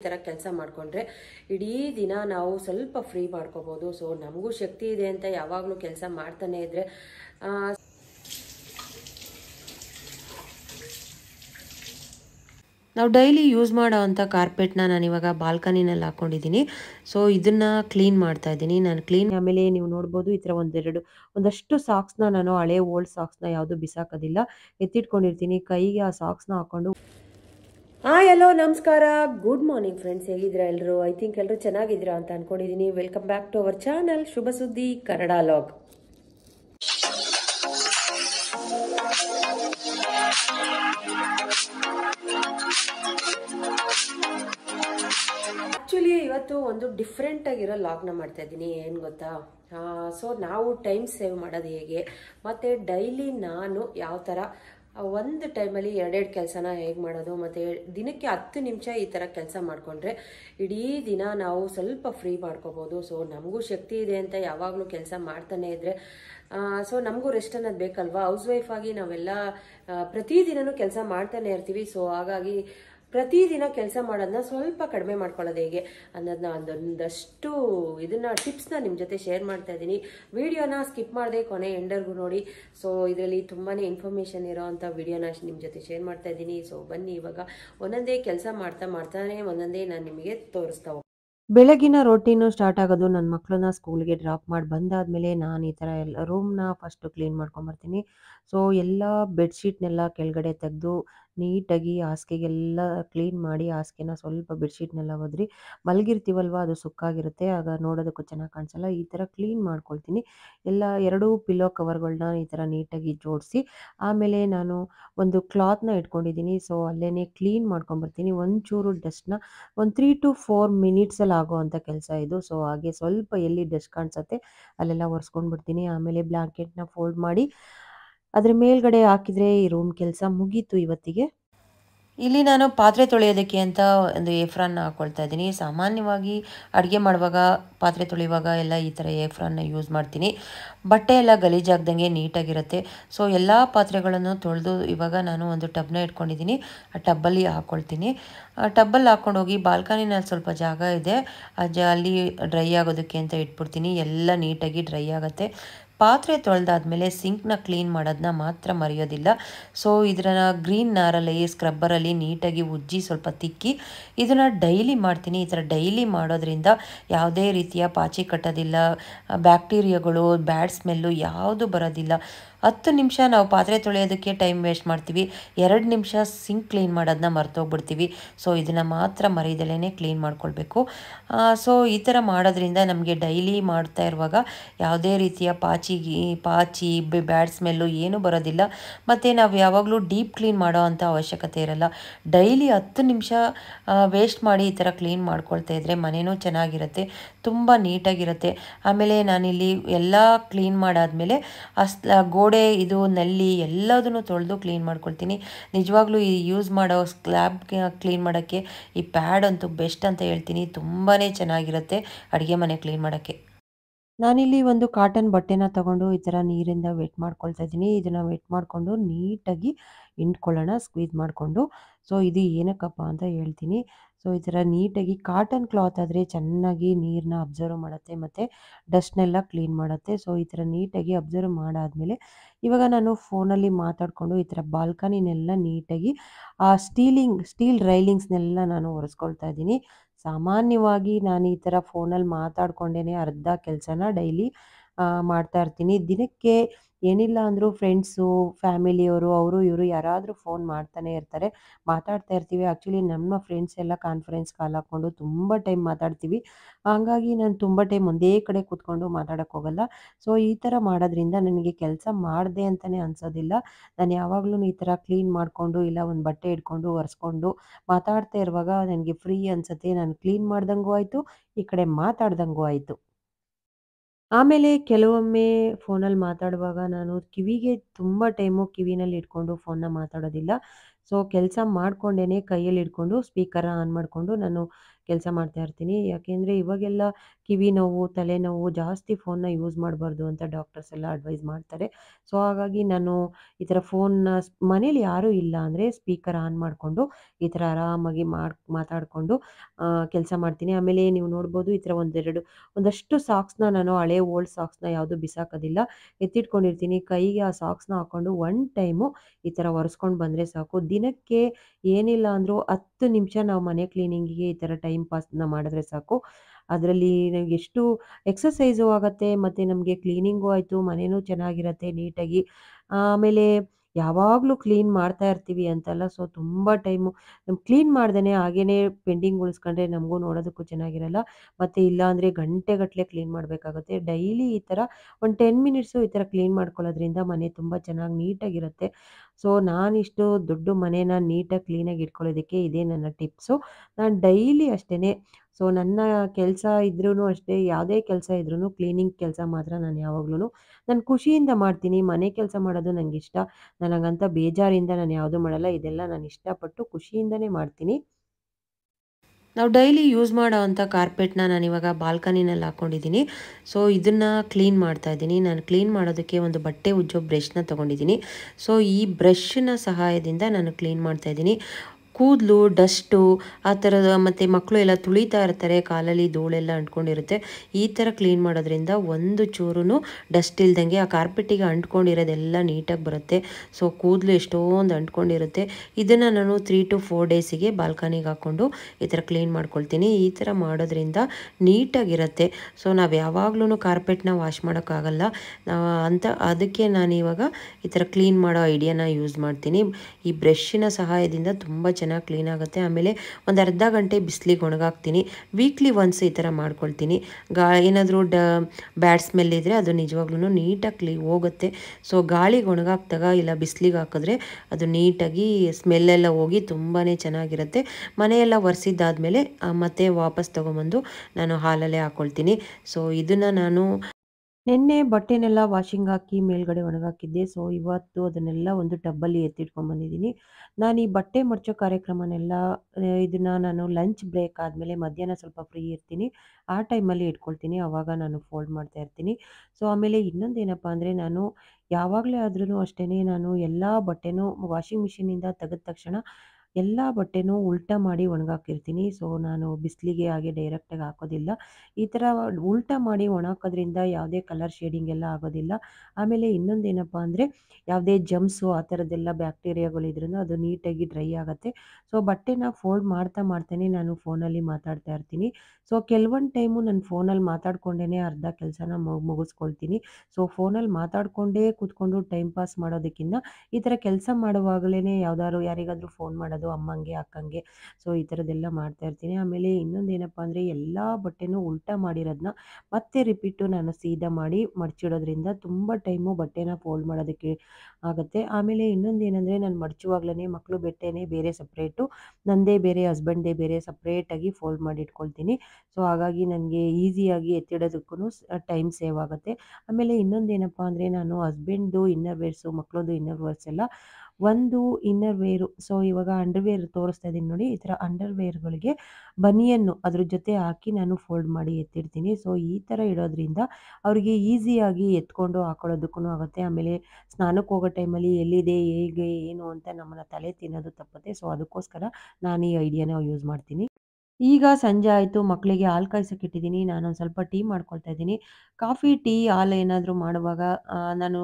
ಈ ಕೆಲಸ ಮಾಡ್ಕೊಂಡ್ರೆ ಇಡೀ ದಿನ ನಾವು ಸ್ವಲ್ಪ ಫ್ರೀ ಮಾಡ್ಕೋಬೋದು ಸೊ ನಮಗೂ ಶಕ್ತಿ ಇದೆ ಅಂತ ಯಾವಾಗಲೂ ಕೆಲಸ ಮಾಡ್ತಾನೆ ಇದ್ರೆ ನಾವು ಡೈಲಿ ಯೂಸ್ ಮಾಡೋ ಅಂಥ ಕಾರ್ಪೆಟ್ನ ಇವಾಗ ಬಾಲ್ಕನಿನಲ್ಲಿ ಹಾಕ್ಕೊಂಡಿದ್ದೀನಿ ಸೊ ಇದನ್ನ ಕ್ಲೀನ್ ಮಾಡ್ತಾ ಇದ್ದೀನಿ ನಾನು ಕ್ಲೀನ್ ಆಮೇಲೆ ನೀವು ನೋಡ್ಬೋದು ಈ ಥರ ಒಂದೆರಡು ಒಂದಷ್ಟು ಸಾಕ್ಸ್ನ ನಾನು ಹಳೆ ಓಲ್ಡ್ ಸಾಕ್ಸ್ನ ಯಾವುದು ಬಿಸಾಕೋದಿಲ್ಲ ಎತ್ತಿಟ್ಕೊಂಡಿರ್ತೀನಿ ಕೈಗೆ ಆ ಸಾಕ್ಸ್ನ ಹಾಕ್ಕೊಂಡು ಹಾಯ್ ಹಲೋ ನಮಸ್ಕಾರ ಗುಡ್ ಮಾರ್ನಿಂಗ್ ಫ್ರೆಂಡ್ಸ್ ಹೇಗಿದ್ದೀರಾ ಎಲ್ಲರೂ ಐ ಥಿಂಕ್ ಎಲ್ಲರೂ ಚೆನ್ನಾಗಿದ್ದೀರಾ ಅಂತ ಅನ್ಕೊಂಡಿದೀನಿ welcome back to our channel Shubha Suddi Kannada log actually ಇವತ್ತು ಒಂದು ಡಿಫ್ರೆಂಟ್ ಆಗಿರೋ ಲಾಗ್ನ ಮಾಡ್ತಾ ಇದ್ದೀನಿ ಏನು ಗೊತ್ತಾ ಸೊ ನಾವು ಟೈಮ್ ಸೇವ್ ಮಾಡೋದು ಹೇಗೆ ಮತ್ತು ಡೈಲಿ ನಾನು ಯಾವ ಥರ ಒಂದು ಟೈಮಲ್ಲಿ ಎರಡೆರಡು ಕೆಲಸನ ಹೇಗೆ ಮಾಡೋದು ಮತ್ತು ದಿನಕ್ಕೆ ಹತ್ತು ನಿಮಿಷ ಈ ಥರ ಕೆಲಸ ಮಾಡಿಕೊಂಡ್ರೆ ಇಡೀ ದಿನ ನಾವು ಸ್ವಲ್ಪ ಫ್ರೀ ಮಾಡ್ಕೋಬೋದು ಸೊ ನಮಗೂ ಶಕ್ತಿ ಇದೆ ಅಂತ ಯಾವಾಗಲೂ ಕೆಲಸ ಮಾಡ್ತಾನೆ ಇದ್ದರೆ ಸೊ ನಮಗೂ ರೆಸ್ಟ್ ಅನ್ನೋದು ಬೇಕಲ್ವಾ ಹೌಸ್ ವೈಫಾಗಿ ನಾವೆಲ್ಲ ಪ್ರತಿದಿನವೂ ಕೆಲಸ ಮಾಡ್ತಾನೆ ಇರ್ತೀವಿ ಸೊ ಹಾಗಾಗಿ ಪ್ರತಿದಿನ ಕೆಲಸ ಮಾಡೋದನ್ನ ಸ್ವಲ್ಪ ಕಡಿಮೆ ಮಾಡ್ಕೊಳ್ಳೋದು ಹೇಗೆ ಅನ್ನೋದನ್ನ ಒಂದೊಂದಷ್ಟು ಇದನ್ನ ಟಿಪ್ಸ್ನ ನಿಮ್ಮ ಜೊತೆ ಶೇರ್ ಮಾಡ್ತಾ ಇದ್ದೀನಿ ವಿಡಿಯೋನ ಸ್ಕಿಪ್ ಮಾಡದೆ ಕೊನೆ ಎಂಡರ್ಗೂ ನೋಡಿ ಸೊ ಇದರಲ್ಲಿ ತುಂಬಾ ಇನ್ಫಾರ್ಮೇಷನ್ ಇರೋವಂಥ ವಿಡಿಯೋನ ನಿಮ್ಮ ಜೊತೆ ಶೇರ್ ಮಾಡ್ತಾ ಇದ್ದೀನಿ ಸೊ ಬನ್ನಿ ಇವಾಗ ಒಂದೊಂದೇ ಕೆಲಸ ಮಾಡ್ತಾ ಮಾಡ್ತಾನೆ ಒಂದೊಂದೇ ನಾನು ನಿಮಗೆ ತೋರಿಸ್ತಾ ಹೋಗ್ತೀನಿ ಬೆಳಗಿನ ರೊಟೀನು ಸ್ಟಾರ್ಟ್ ಆಗೋದು ನನ್ನ ಮಕ್ಕಳನ್ನ ಸ್ಕೂಲ್ಗೆ ಡ್ರಾಪ್ ಮಾಡಿ ಬಂದಾದ್ಮೇಲೆ ನಾನು ಈ ಥರ ಎಲ್ಲ ರೂಮ್ನ ಫಸ್ಟು ಕ್ಲೀನ್ ಮಾಡ್ಕೊಂಬರ್ತೀನಿ ಸೊ ಎಲ್ಲ ಬೆಡ್ಶೀಟ್ನೆಲ್ಲ ಕೆಳಗಡೆ ತೆಗೆದು ನೀಟಾಗಿ ಹಾಸಿಗೆಗೆಲ್ಲ ಕ್ಲೀನ್ ಮಾಡಿ ಹಾಸಿಗೆನ ಸ್ವಲ್ಪ ಬೆಡ್ಶೀಟ್ನೆಲ್ಲ ಒದ್ರಿ ಮಲಗಿರ್ತೀವಲ್ವ ಅದು ಸುಕ್ಕಾಗಿರುತ್ತೆ ಆಗ ನೋಡೋದಕ್ಕೂ ಚೆನ್ನಾಗಿ ಕಾಣಿಸಲ್ಲ ಈ ಥರ ಕ್ಲೀನ್ ಮಾಡ್ಕೊಳ್ತೀನಿ ಎಲ್ಲ ಎರಡೂ ಪಿಲ್ಲೋ ಕವರ್ಗಳನ್ನ ಈ ಥರ ನೀಟಾಗಿ ಜೋಡಿಸಿ ಆಮೇಲೆ ನಾನು ಒಂದು ಕ್ಲಾತ್ನ ಇಟ್ಕೊಂಡಿದ್ದೀನಿ ಸೊ ಅಲ್ಲೇ ಕ್ಲೀನ್ ಮಾಡ್ಕೊಂಬರ್ತೀನಿ ಒಂಚೂರು ಡಸ್ಟ್ನ ಒಂದು ತ್ರೀ ಟು ಫೋರ್ ಮಿನಿಟ್ಸಲ್ಲಿ ಆಗೋ ಅಂಥ ಕೆಲಸ ಇದು ಸೊ ಹಾಗೆ ಸ್ವಲ್ಪ ಎಲ್ಲಿ ಡಸ್ಟ್ ಕಾಣಿಸುತ್ತೆ ಅಲ್ಲೆಲ್ಲ ಬಿಡ್ತೀನಿ ಆಮೇಲೆ ಬ್ಲ್ಯಾಂಕೆಟ್ನ ಫೋಲ್ಡ್ ಮಾಡಿ ಅದ್ರ ಮೇಲ್ಗಡೆ ಹಾಕಿದರೆ ಈ ರೂಮ್ ಕೆಲಸ ಮುಗೀತು ಇವತ್ತಿಗೆ ಇಲ್ಲಿ ನಾನು ಪಾತ್ರೆ ತೊಳೆಯೋದಕ್ಕೆ ಅಂತ ಒಂದು ಏಫ್ರಾನ್ ಹಾಕೊಳ್ತಾ ಇದ್ದೀನಿ ಸಾಮಾನ್ಯವಾಗಿ ಅಡುಗೆ ಮಾಡುವಾಗ ಪಾತ್ರೆ ತೊಳೆಯುವಾಗ ಎಲ್ಲ ಈ ಥರ ಏಫ್ರಾನ್ನ ಯೂಸ್ ಮಾಡ್ತೀನಿ ಬಟ್ಟೆ ಎಲ್ಲ ಗಲೀಜಾಗ್ದಂಗೆ ನೀಟಾಗಿರುತ್ತೆ ಸೊ ಎಲ್ಲ ಪಾತ್ರೆಗಳನ್ನು ತೊಳೆದು ಇವಾಗ ನಾನು ಒಂದು ಟಬ್ನ ಇಟ್ಕೊಂಡಿದ್ದೀನಿ ಆ ಟಬ್ಬಲ್ಲಿ ಹಾಕ್ಕೊಳ್ತೀನಿ ಆ ಟಬ್ಬಲ್ಲಿ ಹಾಕ್ಕೊಂಡೋಗಿ ಹೋಗಿ ಬಾಲ್ಕನಿನಲ್ಲಿ ಸ್ವಲ್ಪ ಜಾಗ ಇದೆ ಆ ಜ ಅಲ್ಲಿ ಡ್ರೈ ಆಗೋದಕ್ಕೆ ಅಂತ ಇಟ್ಬಿಡ್ತೀನಿ ಎಲ್ಲ ನೀಟಾಗಿ ಡ್ರೈ ಆಗುತ್ತೆ ಪಾತ್ರೆ ತೊಳೆದಾದ್ಮೇಲೆ ಸಿಂಕ್ನ ಕ್ಲೀನ್ ಮಾಡೋದನ್ನ ಮಾತ್ರ ಮರೆಯೋದಿಲ್ಲ ಸೊ ಇದರ ಗ್ರೀನ್ ನಾರಲ್ಲಿ ಸ್ಕ್ರಬ್ಬರಲ್ಲಿ ನೀಟಾಗಿ ಉಜ್ಜಿ ಸ್ವಲ್ಪ ತಿಕ್ಕಿ ಇದನ್ನು ಡೈಲಿ ಮಾಡ್ತೀನಿ ಈ ಥರ ಡೈಲಿ ಮಾಡೋದ್ರಿಂದ ಯಾವುದೇ ರೀತಿಯ ಪಾಚಿ ಕಟ್ಟೋದಿಲ್ಲ ಬ್ಯಾಕ್ಟೀರಿಯಾಗಳು ಬ್ಯಾಡ್ ಸ್ಮೆಲ್ಲು ಯಾವುದು ಬರೋದಿಲ್ಲ ಹತ್ತು ನಿಮಿಷ ನಾವು ಪಾತ್ರೆ ತೊಳೆಯೋದಕ್ಕೆ ಟೈಮ್ ವೇಸ್ಟ್ ಮಾಡ್ತೀವಿ ಎರಡು ನಿಮಿಷ ಸಿಂಕ್ ಕ್ಲೀನ್ ಮಾಡೋದನ್ನ ಮರ್ತೋಗ್ಬಿಡ್ತೀವಿ ಸೊ ಇದನ್ನು ಮಾತ್ರ ಮರೆಯದಲ್ಲೇ ಕ್ಲೀನ್ ಮಾಡ್ಕೊಳ್ಬೇಕು ಸೊ ಈ ಥರ ಮಾಡೋದ್ರಿಂದ ನಮಗೆ ಡೈಲಿ ಮಾಡ್ತಾ ಇರುವಾಗ ಯಾವುದೇ ರೀತಿಯ ಪಾಚಿ ಪಾಚಿ ಬ್ಯಾಡ್ ಸ್ಮೆಲ್ಲು ಏನೂ ಬರೋದಿಲ್ಲ ಮತ್ತು ನಾವು ಯಾವಾಗಲೂ ಡೀಪ್ ಕ್ಲೀನ್ ಮಾಡೋ ಅಂಥ ಅವಶ್ಯಕತೆ ಇರಲ್ಲ ಡೈಲಿ ಹತ್ತು ನಿಮಿಷ ವೇಸ್ಟ್ ಮಾಡಿ ಈ ಥರ ಕ್ಲೀನ್ ಮಾಡ್ಕೊಳ್ತಾ ಇದ್ದರೆ ಮನೆಯೂ ಚೆನ್ನಾಗಿರುತ್ತೆ ತುಂಬ ನೀಟಾಗಿರುತ್ತೆ ಆಮೇಲೆ ನಾನಿಲ್ಲಿ ಎಲ್ಲ ಕ್ಲೀನ್ ಮಾಡಾದಮೇಲೆ ಅಸ್ ಗೋ ಗೋಡೆ ಇದು ನಲ್ಲಿ ಎಲ್ಲದನ್ನು ತೊಳೆದು ಕ್ಲೀನ್ ಮಾಡ್ಕೊಳ್ತೀನಿ ನಿಜವಾಗ್ಲೂ ಈ ಯೂಸ್ ಮಾಡೋ ಸ್ಲ್ಯಾಬ್ ಕ್ಲೀನ್ ಮಾಡೋಕ್ಕೆ ಈ ಪ್ಯಾಡ್ ಅಂತೂ ಬೆಸ್ಟ್ ಅಂತ ಹೇಳ್ತೀನಿ ತುಂಬಾ ಚೆನ್ನಾಗಿರುತ್ತೆ ಅಡುಗೆ ಮನೆ ಕ್ಲೀನ್ ಮಾಡೋಕ್ಕೆ ನಾನಿಲ್ಲಿ ಒಂದು ಕಾಟನ್ ಬಟ್ಟೆನ ತಗೊಂಡು ಈ ಥರ ನೀರಿಂದ ವೆಟ್ ಮಾಡ್ಕೊಳ್ತಾ ಇದ್ದೀನಿ ಇದನ್ನು ವೆಟ್ ಮಾಡಿಕೊಂಡು ನೀಟಾಗಿ ಇಂಟ್ಕೊಳ್ಳೋಣ ಸ್ಕ್ವೀಸ್ ಮಾಡಿಕೊಂಡು ಸೊ ಇದು ಏನಕ್ಕಪ್ಪ ಅಂತ ಹೇಳ್ತೀನಿ ಸೊ ಈ ಥರ ನೀಟಾಗಿ ಕಾಟನ್ ಕ್ಲಾತ್ ಆದರೆ ಚೆನ್ನಾಗಿ ನೀರನ್ನ ಅಬ್ಸರ್ವ್ ಮಾಡುತ್ತೆ ಮತ್ತು ಡಸ್ಟ್ನೆಲ್ಲ ಕ್ಲೀನ್ ಮಾಡುತ್ತೆ ಸೊ ಈ ಥರ ನೀಟಾಗಿ ಅಬ್ಸರ್ವ್ ಮಾಡಾದಮೇಲೆ ಇವಾಗ ನಾನು ಫೋನಲ್ಲಿ ಮಾತಾಡಿಕೊಂಡು ಈ ಥರ ಬಾಲ್ಕನಿನೆಲ್ಲ ನೀಟಾಗಿ ಆ ಸ್ಟೀಲಿಂಗ್ ಸ್ಟೀಲ್ ರೈಲಿಂಗ್ಸ್ನೆಲ್ಲ ನಾನು ಒರೆಸ್ಕೊಳ್ತಾ ಇದ್ದೀನಿ ಸಾಮಾನ್ಯವಾಗಿ ನಾನು ಈ ಥರ ಫೋನಲ್ಲಿ ಮಾತಾಡ್ಕೊಂಡೇನೆ ಅರ್ಧ ಕೆಲಸನ ಡೈಲಿ ಮಾಡ್ತಾ ಇರ್ತೀನಿ ದಿನಕ್ಕೆ ಏನಿಲ್ಲ ಅಂದರೂ ಫ್ರೆಂಡ್ಸು ಫ್ಯಾಮಿಲಿಯವರು ಅವರು ಇವರು ಯಾರಾದರೂ ಫೋನ್ ಮಾಡ್ತಾನೆ ಇರ್ತಾರೆ ಮಾತಾಡ್ತಾ ಇರ್ತೀವಿ ಆ್ಯಕ್ಚುಲಿ ನಮ್ಮ ಫ್ರೆಂಡ್ಸ್ ಎಲ್ಲ ಕಾನ್ಫರೆನ್ಸ್ ಕಾಲ್ ಹಾಕ್ಕೊಂಡು ತುಂಬ ಟೈಮ್ ಮಾತಾಡ್ತೀವಿ ಹಾಗಾಗಿ ನಾನು ತುಂಬ ಟೈಮ್ ಒಂದೇ ಕಡೆ ಕೂತ್ಕೊಂಡು ಹೋಗಲ್ಲ ಸೊ ಈ ಥರ ಮಾಡೋದ್ರಿಂದ ನನಗೆ ಕೆಲಸ ಮಾಡಿದೆ ಅಂತಲೇ ಅನ್ಸೋದಿಲ್ಲ ನಾನು ಯಾವಾಗಲೂ ಈ ಥರ ಕ್ಲೀನ್ ಮಾಡಿಕೊಂಡು ಇಲ್ಲ ಒಂದು ಬಟ್ಟೆ ಇಟ್ಕೊಂಡು ಒರೆಸ್ಕೊಂಡು ಮಾತಾಡ್ತಾ ಇರುವಾಗ ನನಗೆ ಫ್ರೀ ಅನಿಸುತ್ತೆ ನಾನು ಕ್ಲೀನ್ ಮಾಡ್ದಂಗೂ ಆಯಿತು ಈ ಕಡೆ ಮಾತಾಡ್ದಂಗೂ ಆಯಿತು ಆಮೇಲೆ ಕೆಲವೊಮ್ಮೆ ಫೋನಲ್ಲಿ ಮಾತಾಡುವಾಗ ನಾನು ಕಿವಿಗೆ ತುಂಬ ಟೈಮು ಕಿವಿನಲ್ಲಿ ಇಟ್ಕೊಂಡು ಫೋನ್ನ ಮಾತಾಡೋದಿಲ್ಲ. ಸೊ, ಕೆಲಸ ಮಾಡ್ಕೊಂಡೇನೆ ಕೈಯಲ್ಲಿ ಇಟ್ಕೊಂಡು ಸ್ಪೀಕರ್ ಆನ್ ಮಾಡ್ಕೊಂಡು ನಾನು ಕೆಲಸ ಮಾಡ್ತಾ ಇರ್ತೀನಿ. ಯಾಕೆಂದ್ರೆ ಇವಾಗೆಲ್ಲ ಕಿವಿ ನೋವು ತಲೆನೋವು ಜಾಸ್ತಿ ಫೋನ್ನ ಯೂಸ್ ಮಾಡಬಾರ್ದು ಅಂತ ಡಾಕ್ಟರ್ಸ್ ಎಲ್ಲ ಅಡ್ವೈಸ್ ಮಾಡ್ತಾರೆ ಸೊ ಹಾಗಾಗಿ ನಾನು ಈ ಥರ ಫೋನ್ನ ಮನೇಲಿ ಯಾರೂ ಇಲ್ಲ ಅಂದರೆ ಸ್ಪೀಕರ್ ಆನ್ ಮಾಡಿಕೊಂಡು ಈ ಥರ ಆರಾಮಾಗಿ ಮಾಡಿ ಮಾತಾಡಿಕೊಂಡು ಕೆಲಸ ಮಾಡ್ತೀನಿ ಆಮೇಲೆ ನೀವು ನೋಡ್ಬೋದು ಈ ಥರ ಒಂದೆರಡು ಒಂದಷ್ಟು ಸಾಕ್ಸ್ನ ನಾನು ಹಳೆ ಓಲ್ಡ್ ಸಾಕ್ಸ್ನ ಯಾವುದು ಬಿಸಾಕೋದಿಲ್ಲ ಎತ್ತಿಟ್ಕೊಂಡಿರ್ತೀನಿ ಕೈಗೆ ಆ ಸಾಕ್ಸ್ನ ಹಾಕ್ಕೊಂಡು ಒನ್ ಟೈಮು ಈ ಥರ ಒರೆಸ್ಕೊಂಡು ಬಂದರೆ ಸಾಕು ದಿನಕ್ಕೆ ಏನಿಲ್ಲ ಅಂದರೂ ಹತ್ತು ನಿಮಿಷ ನಾವು ಮನೆ ಕ್ಲೀನಿಂಗಿಗೆ ಈ ಥರ ಟೈಮ್ ಪಾಸ್ನ ಮಾಡಿದ್ರೆ ಸಾಕು ಅದರಲ್ಲಿ ನಮ್ಗೆ ಎಷ್ಟು ಎಕ್ಸಸೈಸು ಆಗುತ್ತೆ ಮತ್ತು ನಮಗೆ ಕ್ಲೀನಿಂಗು ಆಯಿತು ಮನೇನೂ ಚೆನ್ನಾಗಿರುತ್ತೆ ನೀಟಾಗಿ ಆಮೇಲೆ ಯಾವಾಗಲೂ ಕ್ಲೀನ್ ಮಾಡ್ತಾ ಇರ್ತೀವಿ ಅಂತಲ್ಲ ಸೊ ತುಂಬ ಟೈಮು ಕ್ಲೀನ್ ಮಾಡ್ದೇ ಹಾಗೇ ಪೆಂಡಿಂಗ್ ಉಳಿಸ್ಕೊಂಡ್ರೆ ನಮಗೂ ನೋಡೋದಕ್ಕೂ ಚೆನ್ನಾಗಿರಲ್ಲ ಮತ್ತು ಇಲ್ಲಾಂದರೆ ಗಂಟೆಗಟ್ಟಲೆ ಕ್ಲೀನ್ ಮಾಡಬೇಕಾಗುತ್ತೆ ಡೈಲಿ ಈ ಥರ ಒಂದು ಟೆನ್ ಮಿನಿಟ್ಸು ಈ ಥರ ಕ್ಲೀನ್ ಮಾಡ್ಕೊಳ್ಳೋದ್ರಿಂದ ಮನೆ ತುಂಬ ಚೆನ್ನಾಗಿ ನೀಟಾಗಿರುತ್ತೆ ಸೊ ನಾನಿಷ್ಟು ದುಡ್ಡು ಮನೇನ ನೀಟಾಗಿ ಕ್ಲೀನಾಗಿ ಇಟ್ಕೊಳ್ಳೋದಕ್ಕೆ ಇದೇ ನನ್ನ ಟಿಪ್ಸು ನಾನು ಡೈಲಿ ಅಷ್ಟೇ ಸೊ ನನ್ನ ಕೆಲಸ ಇದ್ರೂ ಅಷ್ಟೇ ಯಾವುದೇ ಕೆಲಸ ಇದ್ರೂ ಕ್ಲೀನಿಂಗ್ ಕೆಲಸ ಮಾತ್ರ ನಾನು ಯಾವಾಗ್ಲೂ ನಾನು ಖುಷಿಯಿಂದ ಮಾಡ್ತೀನಿ ಮನೆ ಕೆಲಸ ಮಾಡೋದು ನನಗಿಷ್ಟ ನನಗಂತ ಬೇಜಾರಿಂದ ನಾನು ಯಾವುದೂ ಮಾಡಲ್ಲ ಇದೆಲ್ಲ ನಾನು ಇಷ್ಟಪಟ್ಟು ಖುಷಿಯಿಂದನೇ ಮಾಡ್ತೀನಿ ನಾವು ಡೈಲಿ ಯೂಸ್ ಮಾಡೋ ಅಂಥ ಕಾರ್ಪೆಟ್ನ ನಾನಿವಾಗ ಬಾಲ್ಕನಿನಲ್ಲಿ ಹಾಕ್ಕೊಂಡಿದ್ದೀನಿ ಸೊ ಇದನ್ನು ಕ್ಲೀನ್ ಮಾಡ್ತಾ ಇದ್ದೀನಿ ನಾನು ಕ್ಲೀನ್ ಮಾಡೋದಕ್ಕೆ ಒಂದು ಬಟ್ಟೆ ಉಜ್ಜೋ ಬ್ರಷ್ನ ತೊಗೊಂಡಿದ್ದೀನಿ ಸೊ ಈ ಬ್ರಷ್ನ ಸಹಾಯದಿಂದ ನಾನು ಕ್ಲೀನ್ ಮಾಡ್ತಾ ಇದ್ದೀನಿ ಕೂದಲು ಡಸ್ಟು ಆ ಥರದ ಮತ್ತು ಮಕ್ಕಳು ಎಲ್ಲ ತುಳಿತಾ ಇರ್ತಾರೆ ಕಾಲಲ್ಲಿ ಧೂಳೆಲ್ಲ ಅಂಟ್ಕೊಂಡಿರುತ್ತೆ ಈ ಥರ ಕ್ಲೀನ್ ಮಾಡೋದ್ರಿಂದ ಒಂದು ಚೂರು ಡಸ್ಟ್ ಇಲ್ದಂಗೆ ಆ ಕಾರ್ಪೆಟಿಗೆ ಅಂಟ್ಕೊಂಡಿರೋದೆಲ್ಲ ನೀಟಾಗಿ ಬರುತ್ತೆ ಸೊ ಕೂದಲು ಎಷ್ಟೊಂದು ಅಂಟ್ಕೊಂಡಿರುತ್ತೆ ಇದನ್ನು ನಾನು ತ್ರೀ ಟು ಫೋರ್ ಡೇಸಿಗೆ ಬಾಲ್ಕನಿಗೆ ಹಾಕ್ಕೊಂಡು ಈ ಥರ ಕ್ಲೀನ್ ಮಾಡ್ಕೊಳ್ತೀನಿ ಈ ಥರ ಮಾಡೋದ್ರಿಂದ ನೀಟಾಗಿರುತ್ತೆ ಸೊ ನಾವು ಯಾವಾಗಲೂ ಕಾರ್ಪೆಟ್ನ ವಾಶ್ ಮಾಡೋಕ್ಕಾಗಲ್ಲ ಅಂತ ಅದಕ್ಕೆ ನಾನು ಇವಾಗ ಈ ಥರ ಕ್ಲೀನ್ ಮಾಡೋ ಐಡಿಯಾನ ಯೂಸ್ ಮಾಡ್ತೀನಿ ಈ ಬ್ರಷ್ಷಿನ ಸಹಾಯದಿಂದ ತುಂಬ ಚೆನ್ನಾಗಿ ಚೆನ್ನಾಗಿ ಕ್ಲೀನ್ ಆಗುತ್ತೆ ಆಮೇಲೆ ಒಂದು ಅರ್ಧ ಗಂಟೆ ಬಿಸಿಲಿಗೆ ಒಣಗಾಕ್ತೀನಿ ವೀಕ್ಲಿ ಒನ್ಸ್ ಈ ಥರ ಮಾಡ್ಕೊಳ್ತೀನಿ ಗಾ ಏನಾದರೂ ಡ ಬ್ಯಾಡ್ ಸ್ಮೆಲ್ ಇದ್ದರೆ ಅದು ನಿಜವಾಗ್ಲೂ ನೀಟಾಗಿ ಹೋಗುತ್ತೆ ಸೊ ಗಾಳಿಗೆ ಒಣಗಾಕ್ದಾಗ ಇಲ್ಲ ಬಿಸಿಲಿಗೆ ಹಾಕಿದ್ರೆ ಅದು ನೀಟಾಗಿ ಸ್ಮೆಲ್ಲೆಲ್ಲ ಹೋಗಿ ತುಂಬಾ ಚೆನ್ನಾಗಿರುತ್ತೆ ಮನೆಯೆಲ್ಲ ಒರೆಸಿದ್ದಾದಮೇಲೆ ಮತ್ತೆ ವಾಪಸ್ ತೊಗೊಂಬಂದು ನಾನು ಹಾಲಲ್ಲೇ ಹಾಕ್ಕೊಳ್ತೀನಿ ಸೊ ಇದನ್ನು ನಾನು ನಿನ್ನೆ ಬಟ್ಟೆನೆಲ್ಲ ವಾಷಿಂಗ್ ಹಾಕಿ ಮೇಲ್ಗಡೆ ಒಣಗಾಕಿದ್ದೆ ಸೊ ಇವತ್ತು ಅದನ್ನೆಲ್ಲ ಒಂದು ಟಬ್ಬಲ್ಲಿ ಎತ್ತಿಟ್ಕೊಂಡು ಬಂದಿದ್ದೀನಿ ನಾನು ಈ ಬಟ್ಟೆ ಮಡ್ಚೋ ಕಾರ್ಯಕ್ರಮನೆಲ್ಲ ಇದನ್ನು ನಾನು ಲಂಚ್ ಬ್ರೇಕ್ ಆದಮೇಲೆ ಮಧ್ಯಾಹ್ನ ಸ್ವಲ್ಪ ಫ್ರೀ ಇರ್ತೀನಿ ಆ ಟೈಮಲ್ಲಿ ಇಟ್ಕೊಳ್ತೀನಿ ಆವಾಗ ನಾನು ಫೋಲ್ಡ್ ಮಾಡ್ತಾ ಇರ್ತೀನಿ ಸೊ ಆಮೇಲೆ ಏನಪ್ಪ ಅಂದರೆ ನಾನು ಯಾವಾಗಲೇ ಆದ್ರೂ ಅಷ್ಟೇ ನಾನು ಎಲ್ಲ ಬಟ್ಟೆನೂ ವಾಷಿಂಗ್ ಮಿಷಿನಿಂದ ತೆಗೆದ ತಕ್ಷಣ ಎಲ್ಲ ಬಟ್ಟೆನೂ ಉಲ್ಟಾ ಮಾಡಿ ಒಣಗಾಕಿರ್ತೀನಿ ಸೊ ನಾನು ಬಿಸಿಲಿಗೆ ಹಾಗೆ ಡೈರೆಕ್ಟಾಗಿ ಹಾಕೋದಿಲ್ಲ ಈ ಥರ ಉಲ್ಟಾ ಮಾಡಿ ಒಣಾಕೋದ್ರಿಂದ ಯಾವುದೇ ಕಲರ್ ಶೇಡಿಂಗ್ ಎಲ್ಲ ಆಗೋದಿಲ್ಲ ಆಮೇಲೆ ಇನ್ನೊಂದೇನಪ್ಪ ಅಂದರೆ ಯಾವುದೇ ಜಮ್ಸು ಆ ಥರದ್ದೆಲ್ಲ ಬ್ಯಾಕ್ಟೀರಿಯಾಗಳಿದ್ರೂ ಅದು ನೀಟಾಗಿ ಡ್ರೈ ಆಗುತ್ತೆ ಸೊ ಬಟ್ಟೆನ ಫೋಲ್ಡ್ ಮಾಡ್ತಾ ಮಾಡ್ತಾನೆ ನಾನು ಫೋನಲ್ಲಿ ಮಾತಾಡ್ತಾ ಇರ್ತೀನಿ ಸೊ ಕೆಲವೊಂದು ಟೈಮು ನಾನು ಫೋನಲ್ಲಿ ಮಾತಾಡ್ಕೊಂಡೇ ಅರ್ಧ ಕೆಲಸನ ಮುಗಿಸ್ಕೊಳ್ತೀನಿ ಸೊ ಫೋನಲ್ಲಿ ಮಾತಾಡಿಕೊಂಡೇ ಕೂತ್ಕೊಂಡು ಟೈಮ್ ಪಾಸ್ ಮಾಡೋದಕ್ಕಿಂತ ಈ ಥರ ಕೆಲಸ ಮಾಡುವಾಗಲೇ ಯಾವ್ದಾದ್ರು ಯಾರಿಗಾದರೂ ಫೋನ್ ಮಾಡೋದು ಅಮ್ಮಂಗೆ ಅಕ್ಕಂಗೆ ಸೊ ಈ ಥರದ್ದೆಲ್ಲ ಮಾಡ್ತಾ ಇರ್ತೀನಿ ಆಮೇಲೆ ಇನ್ನೊಂದು ಏನಪ್ಪ ಅಂದರೆ ಎಲ್ಲ ಬಟ್ಟೆನೂ ಉಲ್ಟಾ ಮಾಡಿರೋದನ್ನ ಮತ್ತೆ ರಿಪೀಟು ನಾನು ಸೀದಾ ಮಾಡಿ ಮಡಚಿಡೋದ್ರಿಂದ ತುಂಬ ಟೈಮು ಬಟ್ಟೆನ ಫೋಲ್ಡ್ ಮಾಡೋದಕ್ಕೆ ಆಗುತ್ತೆ ಆಮೇಲೆ ಇನ್ನೊಂದು ಏನಂದರೆ ನಾನು ಮಡಚುವಾಗ್ಲೇ ಮಕ್ಕಳು ಬೆಟ್ಟೆನೇ ಬೇರೆ ಸಪ್ರೇಟು ನನ್ನದೇ ಬೇರೆ ಹಸ್ಬೆಂಡೇ ಬೇರೆ ಸಪ್ರೇಟಾಗಿ ಫೋಲ್ಡ್ ಮಾಡಿ ಇಟ್ಕೊಳ್ತೀನಿ ಸೊ ಹಾಗಾಗಿ ನನಗೆ ಈಸಿಯಾಗಿ ಎತ್ತಿಡೋದಕ್ಕೂ ಟೈಮ್ ಸೇವ್ ಆಗುತ್ತೆ ಆಮೇಲೆ ಇನ್ನೊಂದು ಏನಪ್ಪ ಅಂದರೆ ನಾನು ಹಸ್ಬೆಂಡ್ದು ಇನ್ನರ್ ವೇರ್ಸು ಮಕ್ಕಳದು ಇನ್ನರ್ ವೇರ್ಸ್ ಎಲ್ಲ ಒಂದು ಇನ್ನರ್ ವೇರು ಸೊ ಇವಾಗ ಅಂಡರ್ ತೋರಿಸ್ತಾ ಇದ್ದೀನಿ ನೋಡಿ ಈ ಥರ ಅಂಡರ್ ವೇರ್ಗಳಿಗೆ ಬನಿಯನ್ನು ಅದ್ರ ಜೊತೆ ಹಾಕಿ ನಾನು ಫೋಲ್ಡ್ ಮಾಡಿ ಎತ್ತಿಡ್ತೀನಿ ಸೊ ಈ ಥರ ಇಡೋದ್ರಿಂದ ಅವರಿಗೆ ಈಸಿಯಾಗಿ ಎತ್ಕೊಂಡು ಹಾಕೊಳ್ಳೋದಕ್ಕೂ ಆಗುತ್ತೆ ಆಮೇಲೆ ಸ್ನಾನಕ್ಕೆ ಹೋಗೋ ಟೈಮಲ್ಲಿ ಎಲ್ಲಿದೆ ಹೇಗೆ ಏನು ಅಂತ ನಮ್ಮನ್ನ ತಲೆ ತಿನ್ನೋದು ತಪ್ಪುತ್ತೆ ಸೊ ಅದಕ್ಕೋಸ್ಕರ ನಾನು ಈ ಐಡಿಯಾನ ಯೂಸ್ ಮಾಡ್ತೀನಿ ಈಗ ಸಂಜೆ ಆಯಿತು ಮಕ್ಕಳಿಗೆ ಹಾಲು ನಾನು ಒಂದು ಸ್ವಲ್ಪ ಟೀ ಮಾಡ್ಕೊಳ್ತಾ ಇದ್ದೀನಿ ಕಾಫಿ ಟೀ ಹಾಲು ಏನಾದರೂ ಮಾಡುವಾಗ ನಾನು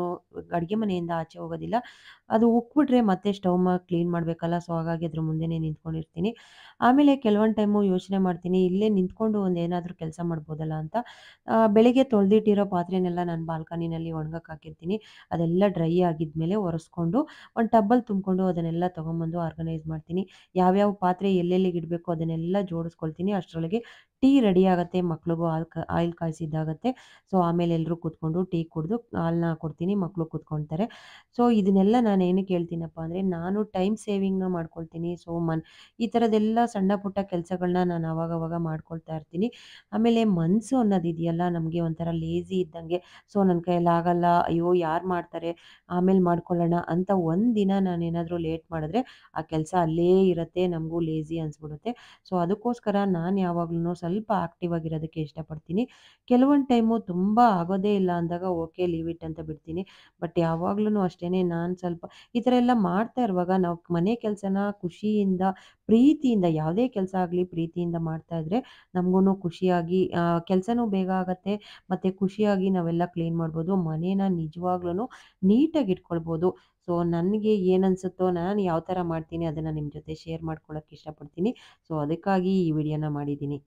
ಅಡುಗೆ ಮನೆಯಿಂದ ಆಚೆ ಹೋಗೋದಿಲ್ಲ ಅದು ಉಕ್ಬಿಟ್ರೆ ಮತ್ತೆ ಸ್ಟವ್ ಕ್ಲೀನ್ ಮಾಡಬೇಕಲ್ಲ ಸೊ ಹಾಗಾಗಿ ಅದ್ರ ಮುಂದೆನೇ ನಿಂತ್ಕೊಂಡಿರ್ತೀನಿ ಆಮೇಲೆ ಕೆಲವೊಂದು ಟೈಮು ಯೋಚನೆ ಮಾಡ್ತೀನಿ ಇಲ್ಲೇ ನಿಂತ್ಕೊಂಡು ಒಂದು ಏನಾದರೂ ಕೆಲಸ ಮಾಡ್ಬೋದಲ್ಲ ಅಂತ ಬೆಳಿಗ್ಗೆ ತೊಳೆದಿಟ್ಟಿರೋ ಪಾತ್ರೆನೆಲ್ಲ ನಾನು ಬಾಲ್ಕನಿನಲ್ಲಿ ಒಣಗಕ್ಕೆ ಹಾಕಿರ್ತೀನಿ ಅದೆಲ್ಲ ಡ್ರೈ ಆಗಿದ್ಮೇಲೆ ಒರೆಸ್ಕೊಂಡು ಒಂದು ಟಬ್ಬಲ್ಲಿ ತುಂಬಿಕೊಂಡು ಅದನ್ನೆಲ್ಲ ತೊಗೊಂಬಂದು ಆರ್ಗನೈಸ್ ಮಾಡ್ತೀನಿ ಯಾವ್ಯಾವ ಪಾತ್ರೆ ಎಲ್ಲೆಲ್ಲಿಗೆ ಇಡಬೇಕು ಅದನ್ನೆಲ್ಲ ಜೋಡಿಸ್ಕೊಳ್ತೀನಿ ಅಷ್ಟರೊಳಗೆ ಟೀ ರೆಡಿ ಆಗುತ್ತೆ ಮಕ್ಳಿಗೂ ಹಾಲು ಆಯಿಲ್ ಕಾಯಿಸಿದ್ದಾಗತ್ತೆ ಸೊ ಆಮೇಲೆ ಎಲ್ಲರೂ ಕೂತ್ಕೊಂಡು ಟೀ ಕುಡಿದು ಹಾಲನ್ನ ಕೊಡ್ತೀನಿ ಮಕ್ಕಳು ಕೂತ್ಕೊಳ್ತಾರೆ ಸೊ ಇದನ್ನೆಲ್ಲ ನಾನು ಏನಕ್ಕೆ ಹೇಳ್ತೀನಪ್ಪ ಅಂದರೆ ನಾನು ಟೈಮ್ ಸೇವಿಂಗ್ನ ಮಾಡ್ಕೊಳ್ತೀನಿ ಸೊ ಮನ್ ಈ ಥರದ್ದೆಲ್ಲ ಸಣ್ಣ ಪುಟ್ಟ ಕೆಲಸಗಳನ್ನ ನಾನು ಅವಾಗವಾಗ ಮಾಡ್ಕೊಳ್ತಾ ಇರ್ತೀನಿ ಆಮೇಲೆ ಮನಸ್ಸು ಅನ್ನೋದಿದೆಯಲ್ಲ ನಮಗೆ ಒಂಥರ ಲೇಜಿ ಇದ್ದಂಗೆ ಸೊ ನನ್ನ ಕೈಯಲ್ಲಿ ಆಗಲ್ಲ ಅಯ್ಯೋ ಯಾರು ಮಾಡ್ತಾರೆ ಆಮೇಲೆ ಮಾಡ್ಕೊಳ್ಳೋಣ ಅಂತ ಒಂದಿನ ದಿನ ನಾನೇನಾದರೂ ಲೇಟ್ ಮಾಡಿದ್ರೆ ಆ ಕೆಲಸ ಅಲ್ಲೇ ಇರುತ್ತೆ ನಮಗೂ ಲೇಸಿ ಅನ್ಸ್ಬಿಡುತ್ತೆ ಸೊ ಅದಕ್ಕೋಸ್ಕರ ನಾನು ಯಾವಾಗಲೂ ಸ್ವಲ್ಪ ಸ್ವಲ್ಪ ಆಕ್ಟಿವ್ ಆಗಿರೋದಕ್ಕೆ ಇಷ್ಟಪಡ್ತೀನಿ ಕೆಲವೊಂದು ಟೈಮು ತುಂಬ ಆಗೋದೇ ಇಲ್ಲ ಅಂದಾಗ ಓಕೆ ಲೀವ್ ಇಟ್ ಅಂತ ಬಿಡ್ತೀನಿ ಬಟ್ ಯಾವಾಗ್ಲೂ ಅಷ್ಟೇ ನಾನು ಸ್ವಲ್ಪ ಈ ಥರ ಎಲ್ಲ ಮಾಡ್ತಾ ಇರುವಾಗ ನಾವು ಮನೆ ಕೆಲಸನ ಖುಷಿಯಿಂದ ಪ್ರೀತಿಯಿಂದ ಯಾವುದೇ ಕೆಲಸ ಆಗಲಿ ಪ್ರೀತಿಯಿಂದ ಮಾಡ್ತಾ ಇದ್ರೆ ನಮಗೂ ಖುಷಿಯಾಗಿ ಕೆಲಸನೂ ಬೇಗ ಆಗತ್ತೆ ಮತ್ತು ಖುಷಿಯಾಗಿ ನಾವೆಲ್ಲ ಕ್ಲೀನ್ ಮಾಡ್ಬೋದು ಮನೇನ ನಿಜವಾಗ್ಲೂ ನೀಟಾಗಿ ಇಟ್ಕೊಳ್ಬೋದು ಸೊ ನನಗೆ ಏನನ್ಸುತ್ತೋ ನಾನು ಯಾವ ಥರ ಮಾಡ್ತೀನಿ ಅದನ್ನು ನಿಮ್ಮ ಜೊತೆ ಶೇರ್ ಮಾಡ್ಕೊಳ್ಳೋಕ್ಕೆ ಇಷ್ಟಪಡ್ತೀನಿ ಸೊ ಅದಕ್ಕಾಗಿ ಈ ವಿಡಿಯೋನ ಮಾಡಿದ್ದೀನಿ